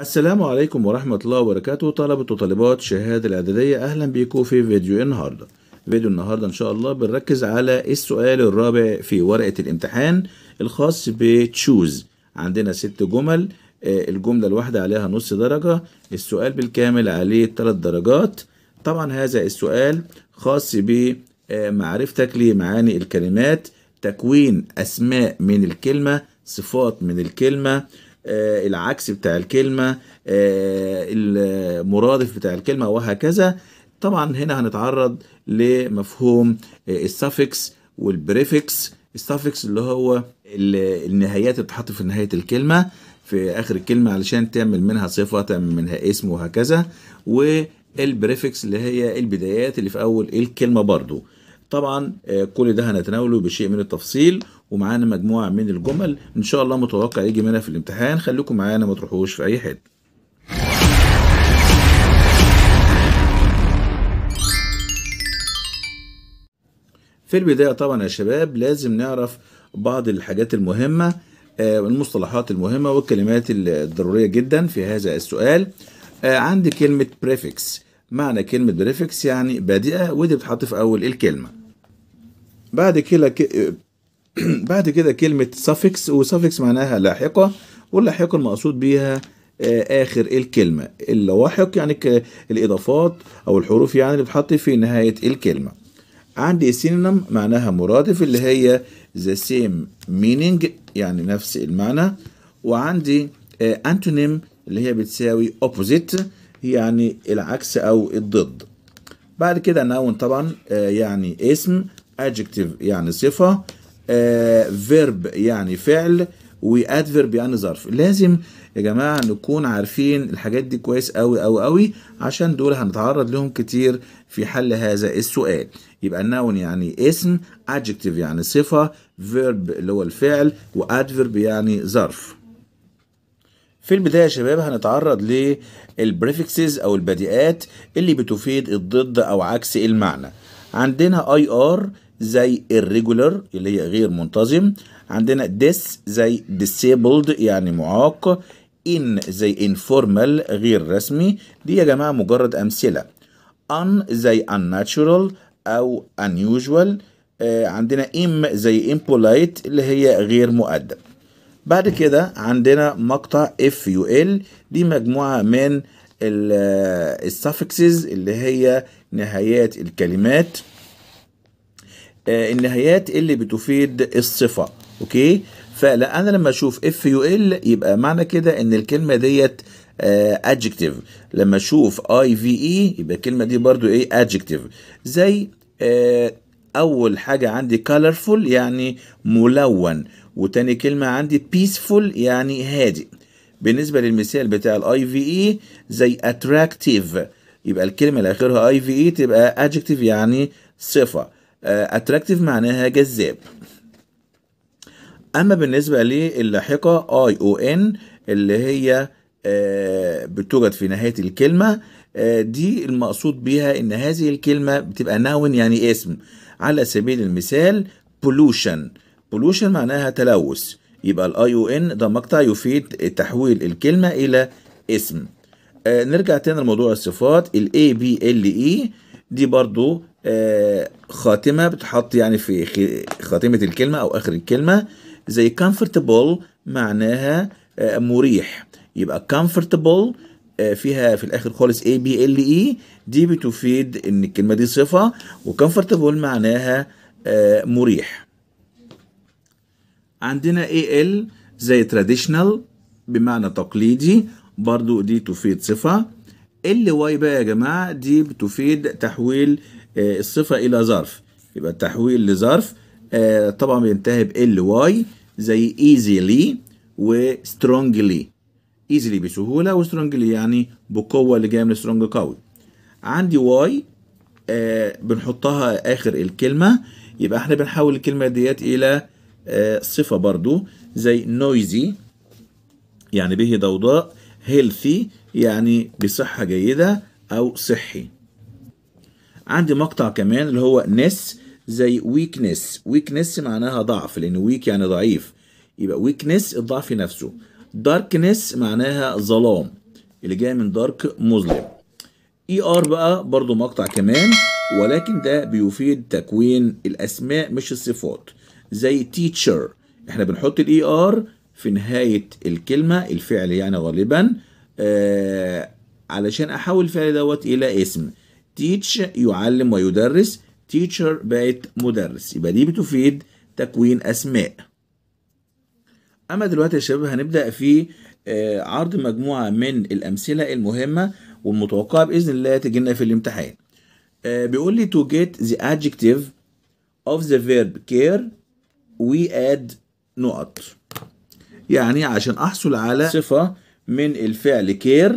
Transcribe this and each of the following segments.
السلام عليكم ورحمة الله وبركاته طلبة وطالبات شهادة الإعدادية أهلا بيكم في فيديو النهاردة فيديو النهاردة إن شاء الله بنركز على السؤال الرابع في ورقة الامتحان الخاص بتشوز عندنا ست جمل آه، الجملة الواحدة عليها نص درجة السؤال بالكامل عليه ثلاث درجات طبعا هذا السؤال خاص بمعرفتك آه، لمعاني الكلمات تكوين أسماء من الكلمة صفات من الكلمة آه، العكس بتاع الكلمة آه، المرادف بتاع الكلمة وهكذا طبعا هنا هنتعرض لمفهوم السافكس والبريفكس السافكس اللي هو النهايات اللي بتتحط في نهاية الكلمة في آخر الكلمة علشان تعمل منها صفة تعمل منها اسم وهكذا والبريفكس اللي هي البدايات اللي في أول الكلمة برضو طبعا آه، كل ده هنتناوله بشيء من التفصيل ومعانا مجموعه من الجمل ان شاء الله متوقع يجي منها في الامتحان خليكم معانا ما تروحوش في اي حته في البداية طبعا يا شباب لازم نعرف بعض الحاجات المهمة آه، المصطلحات المهمة والكلمات الضرورية جدا في هذا السؤال آه، عندي كلمة prefix معنى كلمة بريفكس يعني بادئة ودي بتحط في أول الكلمة بعد كده بعد كده كلمة suffix وsuffix معناها لاحقة واللاحقة المقصود بيها آه، آخر الكلمة اللواحق يعني الإضافات أو الحروف يعني اللي بتحط في نهاية الكلمة عندي synonym معناها مرادف اللي هي the same meaning يعني نفس المعنى وعندي أنتونيم آه، اللي هي بتساوي opposite يعني العكس أو الضد بعد كده نون طبعا آه، يعني اسم adjective يعني صفة فيرب آه، يعني فعل وادفيرب يعني ظرف لازم يا جماعه نكون عارفين الحاجات دي كويس قوي قوي قوي عشان دول هنتعرض لهم كتير في حل هذا السؤال يبقى الناون يعني اسم adjective يعني صفه فيرب اللي هو الفعل وادفيرب يعني ظرف في البداية يا شباب هنتعرض للبريفكسز أو البديهات اللي بتفيد الضد أو عكس المعنى عندنا اي ار زي irregular اللي هي غير منتظم عندنا dis زي disabled يعني معاق in زي informal غير رسمي دي يا جماعة مجرد أمثلة un زي unnatural أو unusual آه عندنا im زي impolite اللي هي غير مؤدب بعد كده عندنا مقطع FUL دي مجموعة من السافكسز آه، اللي هي نهايات الكلمات آه، النهايات اللي بتفيد الصفه اوكي فلا انا لما اشوف اف يو ال يبقى معنى كده ان الكلمه ديت ادجكتيف آه، لما اشوف اي في اي يبقى الكلمه دي برضو ايه ادجكتيف زي آه، اول حاجه عندي colorful يعني ملون وتاني كلمه عندي peaceful يعني هادئ بالنسبه للمثال بتاع الاي في اي زي attractive يبقى الكلمه اللي اي في اي تبقى adjective يعني صفه اتراكتيف آه، معناها جذاب اما بالنسبه للاحقه اي او ان اللي هي آه، بتوجد في نهايه الكلمه آه، دي المقصود بيها ان هذه الكلمه بتبقى نون يعني اسم على سبيل المثال بولوشن بولوشن معناها تلوث يبقى الاي او ان ده مقطع يفيد تحويل الكلمه الى اسم نرجع تاني لموضوع الصفات الاي بي ال اي e، دي برضو خاتمه بتحط يعني في خاتمه الكلمه او اخر الكلمه زي comfortable معناها آه، مريح يبقى comfortable آه، فيها في الاخر خالص اي بي ال اي دي بتفيد ان الكلمه دي صفه وكمفورتبل معناها آه، مريح عندنا اي ال زي تراديشنال بمعنى تقليدي برضو دي تفيد صفه ال واي بقى يا جماعه دي بتفيد تحويل آه، الصفة إلى ظرف يبقى التحويل لظرف آه، طبعا بينتهي بال واي زي ايزيلي وسترونجلي ايزيلي بسهولة وسترونجلي يعني بقوة اللي جاية من سترونج قوي عندي واي آه، بنحطها آخر الكلمة يبقى احنا بنحول الكلمة ديت إلى صفة برضو زي نويزي يعني به ضوضاء هيلثي يعني بصحة جيدة أو صحي عندي مقطع كمان اللي هو نس زي ويكنس ويكنس معناها ضعف لان ويك يعني ضعيف يبقى ويكنس الضعف نفسه داركنس معناها ظلام اللي جاي من دارك مظلم اي e ار بقى برضو مقطع كمان ولكن ده بيفيد تكوين الاسماء مش الصفات زي تيتشر احنا بنحط الاي ار e في نهايه الكلمه الفعل يعني غالبا آه علشان احول الفعل دوت الى اسم teach يعلم ويدرس teacher بقت مدرس يبقى دي بتفيد تكوين أسماء أما دلوقتي يا شباب هنبدأ في آه، عرض مجموعة من الأمثلة المهمة والمتوقعة بإذن الله تجينا في الامتحان آه، بيقول لي to get the adjective of the verb care we add نقط يعني عشان أحصل على صفة من الفعل care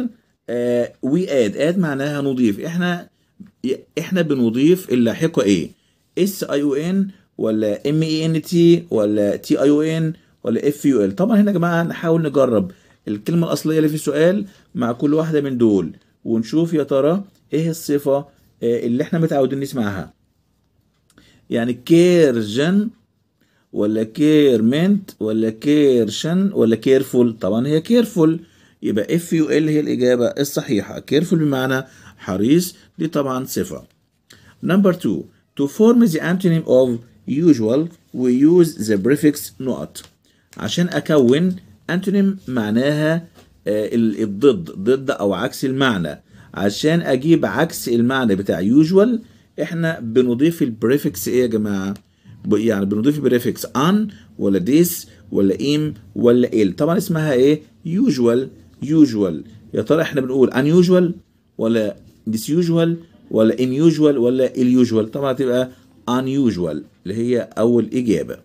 آه، we add add معناها نضيف احنا احنا بنضيف اللاحقه ايه اس اي او ان ولا ام اي ان تي ولا تي اي او ان ولا اف يو ال طبعا هنا يا جماعه نحاول نجرب الكلمه الاصليه اللي في السؤال مع كل واحده من دول ونشوف يا ترى ايه الصفه آه، اللي احنا متعودين نسمعها يعني كيرجن ولا كيرمنت ولا كيرشن ولا كيرفول طبعا هي كيرفول يبقى اف يو ال هي الاجابه الصحيحه كيرفول بمعنى حريص دي طبعا صفه نمبر 2 to form the antonym of usual we use the prefix not عشان اكون انتونيم معناها آه، الضد ضد او عكس المعنى عشان اجيب عكس المعنى بتاع usual احنا بنضيف البريفكس ايه يا جماعه يعني بنضيف البريفكس ان ولا this ولا ام ولا ال طبعا اسمها ايه usual يوجوال يا ترى احنا بنقول unusual ولا يوجوال ولا unusual ولا اليوجوال طبعا هتبقى unusual اللي هي أول إجابة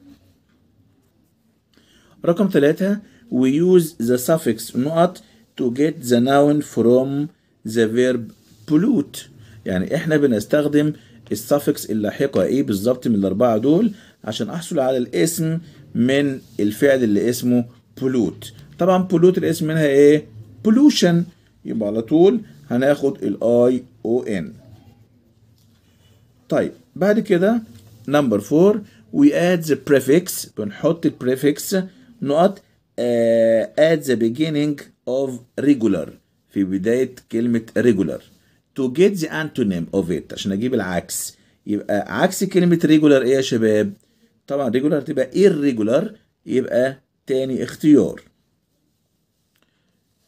رقم ثلاثة we use the suffix not to get the noun from the verb pollute يعني احنا بنستخدم السافكس اللاحقة ايه بالظبط من الأربعة دول عشان أحصل على الاسم من الفعل اللي اسمه pollute طبعا بولوت الاسم منها ايه بولوشن يبقى على طول هناخد الاي او ان طيب بعد كده نمبر 4 we add the prefix بنحط prefix نقط uh, at the beginning of regular في بداية كلمة regular to get the antonym of it عشان أجيب العكس يبقى عكس كلمة regular إيه يا شباب؟ طبعا regular تبقى irregular يبقى تاني اختيار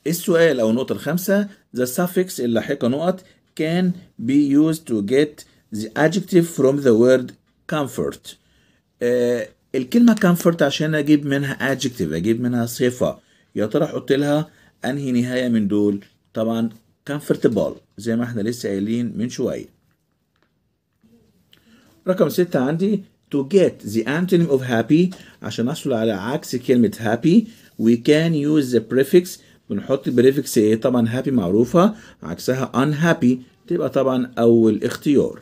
السؤال أو النقطة الخامسة the suffix اللاحقة نقط can be used to get the adjective from the word comfort آه الكلمة comfort عشان أجيب منها adjective أجيب منها صفة يا ترى أحط لها أنهي نهاية من دول طبعا comfortable زي ما احنا لسه قايلين من شوية رقم ستة عندي to get the antonym of happy عشان نحصل على عكس كلمة happy we can use the prefix بنحط البريفكس ايه طبعا هابي معروفه عكسها unhappy تبقى طبعا اول اختيار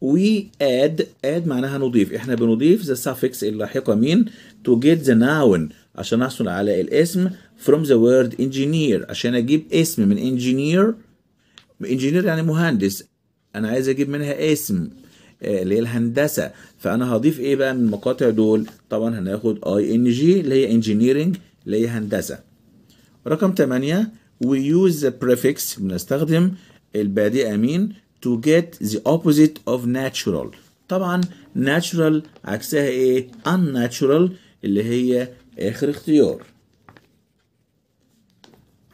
وي اد اد معناها نضيف احنا بنضيف ذا suffix اللاحقه مين to get the noun عشان نحصل على الاسم from the word engineer عشان اجيب اسم من engineer engineer يعني مهندس انا عايز اجيب منها اسم آه، اللي هي الهندسه فانا هضيف ايه بقى من المقاطع دول طبعا هناخد اي ان جي اللي هي engineering اللي هي هندسة رقم 8 we use the prefix بنستخدم البادئة مين to get the opposite of natural طبعا natural عكسها ايه unnatural اللي هي اخر اختيار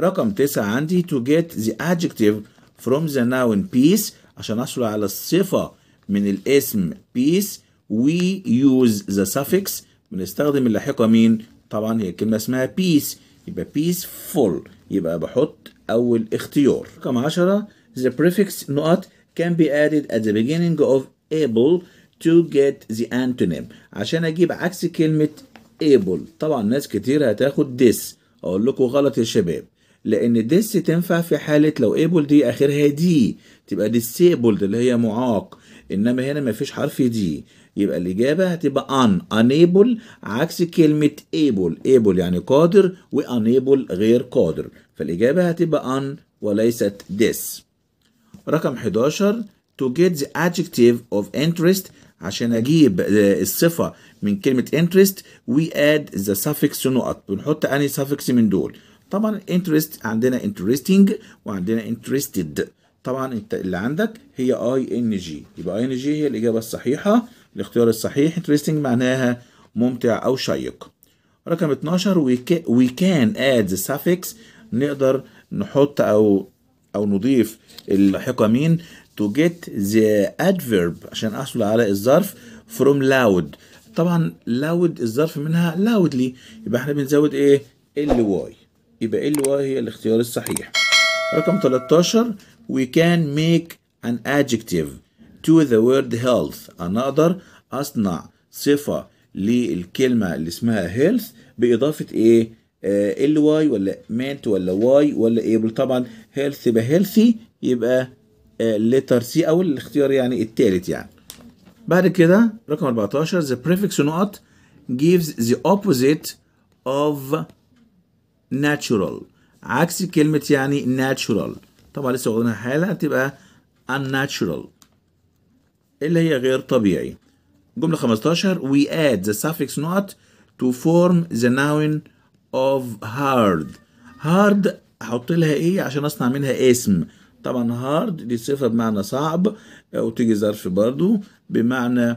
رقم تسعة عندي to get the adjective from the noun peace عشان أحصل على الصفة من الاسم peace we use the suffix بنستخدم اللاحقة مين طبعا هي الكلمة اسمها بيس يبقى peaceful يبقى بحط أول اختيار رقم عشرة the prefix not can be added at the beginning of able to get the antonym عشان أجيب عكس كلمة able طبعا ناس كتير هتاخد this أقول لكم غلط يا شباب لأن this تنفع في حالة لو able دي آخرها دي تبقى disabled اللي هي معاق إنما هنا مفيش حرف دي يبقى الإجابة هتبقى أن أنيبل عكس كلمة able able يعني قادر و غير قادر فالإجابة هتبقى أن وليست this رقم 11 to get the adjective of interest عشان اجيب آه، الصفه من كلمه interest we add the suffix نقط بنحط اني suffix من دول طبعا interest عندنا interesting وعندنا interested طبعا انت اللي عندك هي ing يبقى ing هي الاجابه الصحيحه الاختيار الصحيح interesting معناها ممتع أو شيق رقم 12 we can add the suffix نقدر نحط أو أو نضيف اللاحقة مين to get the adverb عشان أحصل على الظرف from loud طبعا loud الظرف منها loudly يبقى احنا بنزود ايه واي يبقى واي هي الاختيار الصحيح رقم 13 we can make an adjective to the word health أنا أقدر أصنع صفة للكلمة اللي اسمها health بإضافة إيه؟ آه ال واي ولا مانت ولا واي ولا ايبل طبعا health يبقى هيلثي يبقى لتر آه، سي أو الاختيار يعني التالت يعني. بعد كده رقم 14 the prefix نقط gives the opposite of natural عكس كلمة يعني natural طبعا لسه واخدينها حالا تبقى unnatural اللي هي غير طبيعي جملة 15 we add the suffix not to form the noun of hard hard احط لها ايه عشان اصنع منها اسم طبعا hard دي صفة بمعنى صعب وتيجي ظرف برضو بمعنى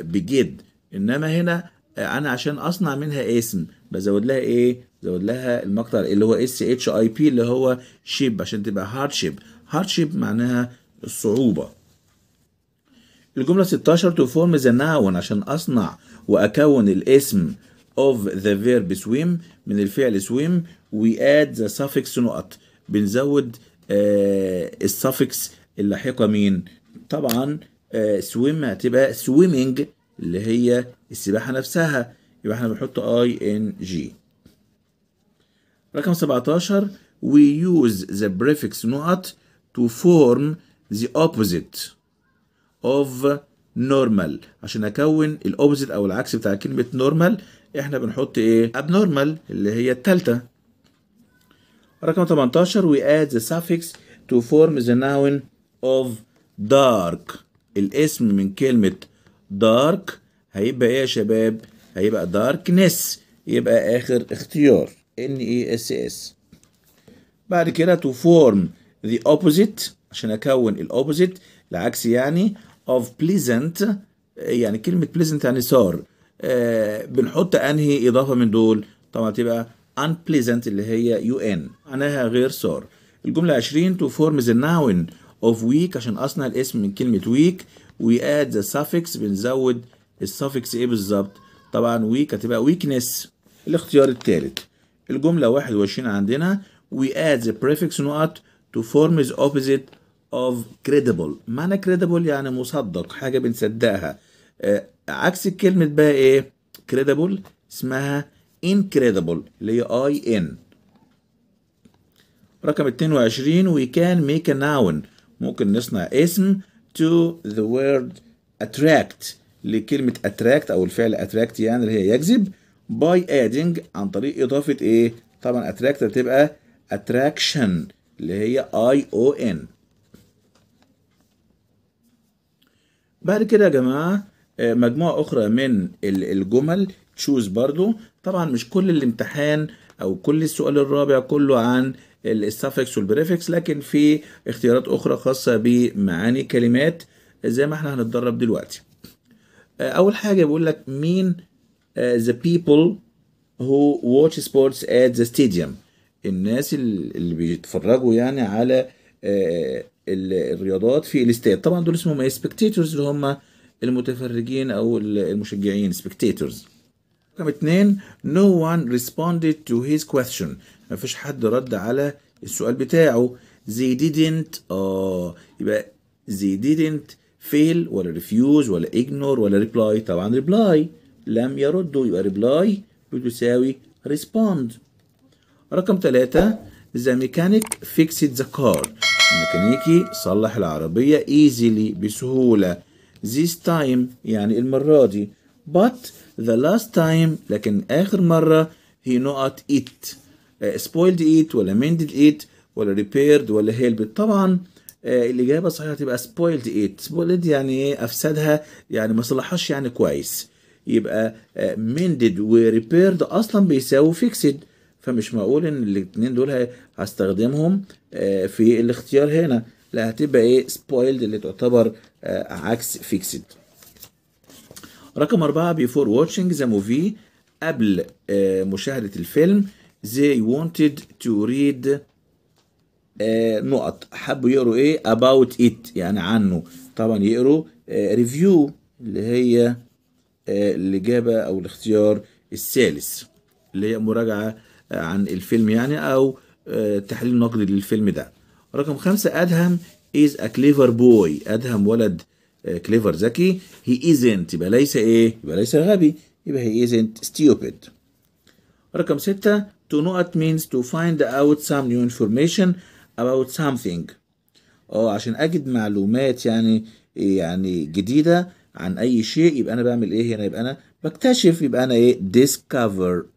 بجد آه، انما هنا آه، انا عشان اصنع منها اسم بزود لها ايه زود لها المقطع اللي هو اس اتش اي بي اللي هو شيب عشان تبقى hardship hardship معناها الصعوبة الجملة 16 to form the noun عشان أصنع وأكون الاسم of the verb swim من الفعل swim we add the suffix نقط بنزود آه suffix اللاحقة مين طبعا آه swim هتبقى swimming اللي هي السباحة نفسها يبقى احنا بنحط اي ان جي رقم 17 we use the prefix نقط to form the opposite of normal عشان اكون الاوبزيت او العكس بتاع كلمه نورمال احنا بنحط ايه abnormal اللي هي الثالثه رقم 18 we add the suffix to form the noun of dark الاسم من كلمه dark هيبقى ايه يا شباب هيبقى darkness يبقى اخر اختيار n e s s بعد كده to form the opposite عشان اكون الاوبوزيت العكس يعني of pleasant إيه، يعني كلمة pleasant يعني سار إيه، بنحط أنهي إضافة من دول طبعا تبقى unpleasant اللي هي يو ان معناها غير سار الجملة 20 to form the noun of weak عشان أصنع الاسم من كلمة weak we add the suffix بنزود السافكس إيه بالظبط طبعا weak هتبقى weakness الاختيار الثالث الجملة 21 عندنا we add the prefix not to form the opposite of credible معنى credible يعني مصدق حاجة بنصدقها آه عكس كلمة بقى ايه credible اسمها incredible اللي هي i n رقم 22 we can make a noun ممكن نصنع اسم to the word attract لكلمة attract أو الفعل attract يعني اللي هي يجذب by adding عن طريق إضافة إيه؟ طبعا attract هتبقى attraction اللي هي I O N بعد كده يا جماعه آه، مجموعه اخرى من الجمل تشوز برضو طبعا مش كل الامتحان او كل السؤال الرابع كله عن السافكس والبريفكس لكن في اختيارات اخرى خاصه بمعاني كلمات زي ما احنا هنتدرب دلوقتي آه، اول حاجه بيقول لك مين ذا بيبل هو واتش سبورتس ات ذا stadium الناس اللي بيتفرجوا يعني على آه، الرياضات في الاستاد طبعا دول اسمهم ايه سبكتيتورز اللي هم المتفرجين او المشجعين سبكتيتورز رقم اتنين no one responded to his question مفيش حد رد على السؤال بتاعه they didn't اه يبقى they didn't fail ولا refuse ولا ignore ولا reply طبعا reply لم يردوا يبقى reply بتساوي respond رقم ثلاثة the mechanic fixed the car ميكانيكي صلح العربية easily بسهولة this time يعني المرة دي but the last time لكن آخر مرة he not it uh, spoiled it ولا mended it ولا repaired ولا helped طبعا آه، الإجابة صحيحة تبقى spoiled it spoiled يعني إيه أفسدها يعني ما صلحهاش يعني كويس يبقى آه، mended و repaired أصلا بيساوي fixed فمش معقول ان الاثنين دول هستخدمهم آه، في الاختيار هنا لا هتبقى ايه سبويلد اللي تعتبر آه، عكس فيكسد رقم أربعة بيفور واتشنج ذا موفي قبل آه، مشاهدة الفيلم they wanted to read نقط حبوا يقروا ايه about it يعني عنه طبعا يقروا ريفيو اللي هي الإجابة أو الاختيار الثالث اللي هي مراجعة آه، عن الفيلم يعني او آه، تحليل نقدي للفيلم ده رقم خمسة أدهم is a clever boy أدهم ولد كليفر آه، ذكي he isn't يبقى ليس إيه يبقى ليس غبي يبقى he isn't stupid رقم ستة to know it means to find out some new information about something اه عشان أجد معلومات يعني يعني جديدة عن أي شيء يبقى أنا بعمل إيه هنا يبقى أنا بكتشف يبقى أنا إيه discover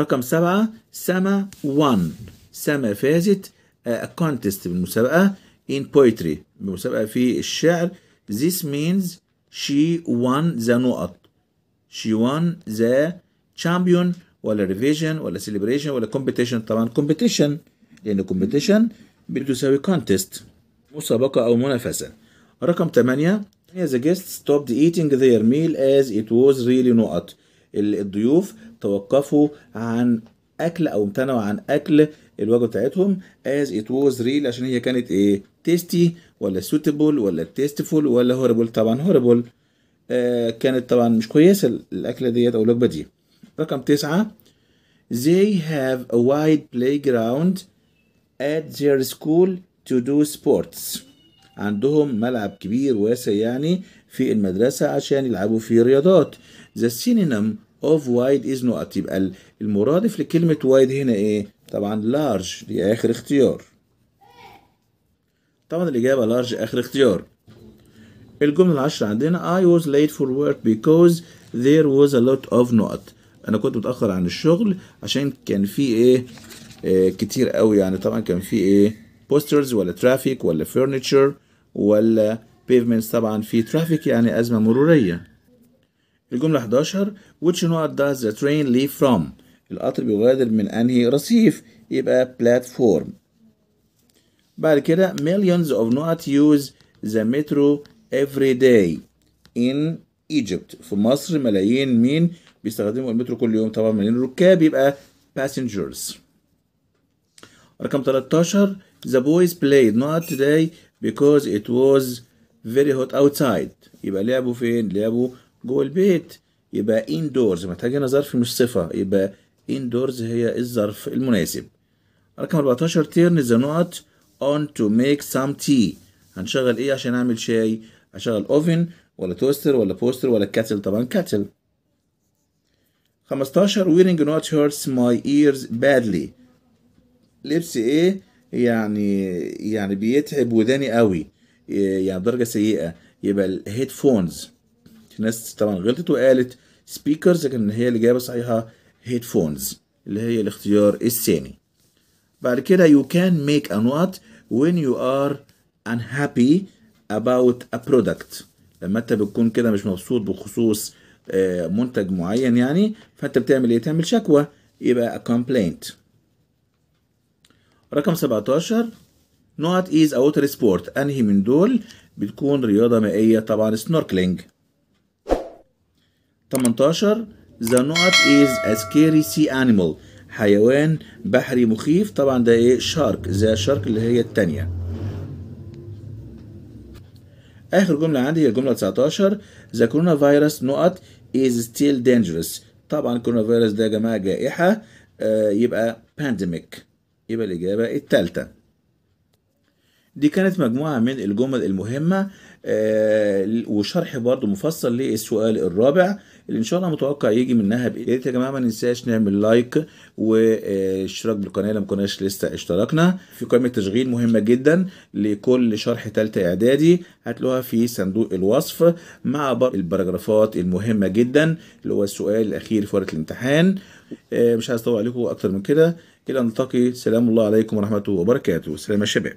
رقم سبعة سما وان سما فازت كونتست بالمسابقة in poetry بالمسابقة في الشعر this means she won the نقط she won the champion ولا revision ولا celebration ولا competition طبعا competition لأن competition بتساوي contest مسابقة أو منافسة رقم ثمانية the guests stopped eating their meal as it was really نقط الضيوف توقفوا عن اكل او امتنعوا عن اكل الوجبه بتاعتهم as it was ريل عشان هي كانت ايه تيستي ولا suitable ولا تيستفول ولا هوربل طبعا هوربل آه كانت طبعا مش كويسه الاكله ديت او الوجبه دي رقم تسعة they have a wide playground at their school to do sports عندهم ملعب كبير واسع يعني في المدرسة عشان يلعبوا فيه رياضات the synonym of wide is not يبقى المرادف لكلمه wide هنا ايه طبعا large دي اخر اختيار طبعا الاجابه large اخر اختيار الجمله العشرة عندنا I was late for work because there was a lot of not انا كنت متاخر عن الشغل عشان كان في ايه آه كتير قوي يعني طبعا كان في ايه بوسترز ولا ترافيك ولا فرنتشر ولا بيفمنتس طبعا في ترافيك يعني ازمه مروريه الجملة 11 which نوع does the train leave from القطر بيغادر من أنهي رصيف يبقى platform بعد كده millions of not use the metro every day in Egypt في مصر ملايين مين بيستخدموا المترو كل يوم طبعا ملايين الركاب يبقى passengers رقم 13 the boys played not today because it was very hot outside يبقى لعبوا فين لعبوا جوه البيت يبقى اندورز محتاجين ظرف مش صفة يبقى دورز هي الظرف المناسب رقم 14 تيرن ذا نوت اون تو ميك سام تي هنشغل ايه عشان اعمل شاي هشغل اوفن ولا توستر ولا بوستر ولا كاتل طبعا كاتل 15 wearing نوت hurts my ears badly لبس ايه يعني يعني بيتعب وداني قوي يعني بدرجة سيئة يبقى الهيدفونز ناس طبعا غلطت وقالت سبيكرز لكن هي الإجابة صحيحه هيدفونز اللي هي الاختيار الثاني بعد كده you can make a note when you are unhappy about a product لما انت بتكون كده مش مبسوط بخصوص آه، منتج معين يعني فانت بتعمل ايه تعمل شكوى يبقى a complaint رقم 17 نوت از a water sport انهي من دول بتكون رياضة مائية طبعا سنوركلينج 18 the not is a scary sea animal حيوان بحري مخيف طبعا ده ايه شارك زي الشارك اللي هي التانية اخر جملة عندي هي الجملة 19 ذا كورونا فيروس نقط از ستيل dangerous طبعا الكورونا فيروس ده يا جماعة جائحة آه يبقى بانديميك يبقى الإجابة التالتة دي كانت مجموعة من الجمل المهمة آه، وشرح برضو مفصل للسؤال الرابع اللي ان شاء الله متوقع يجي منها بايه يا جماعه ما ننساش نعمل لايك واشتراك بالقناه لو ما كناش لسه اشتركنا في قائمه تشغيل مهمه جدا لكل شرح ثالثه اعدادي هتلاقوها في صندوق الوصف مع بعض البراجرافات المهمه جدا اللي هو السؤال الاخير في ورقه الامتحان آه، مش عايز اطول عليكم اكتر من كده الى نلتقي سلام الله عليكم ورحمه الله وبركاته سلام يا شباب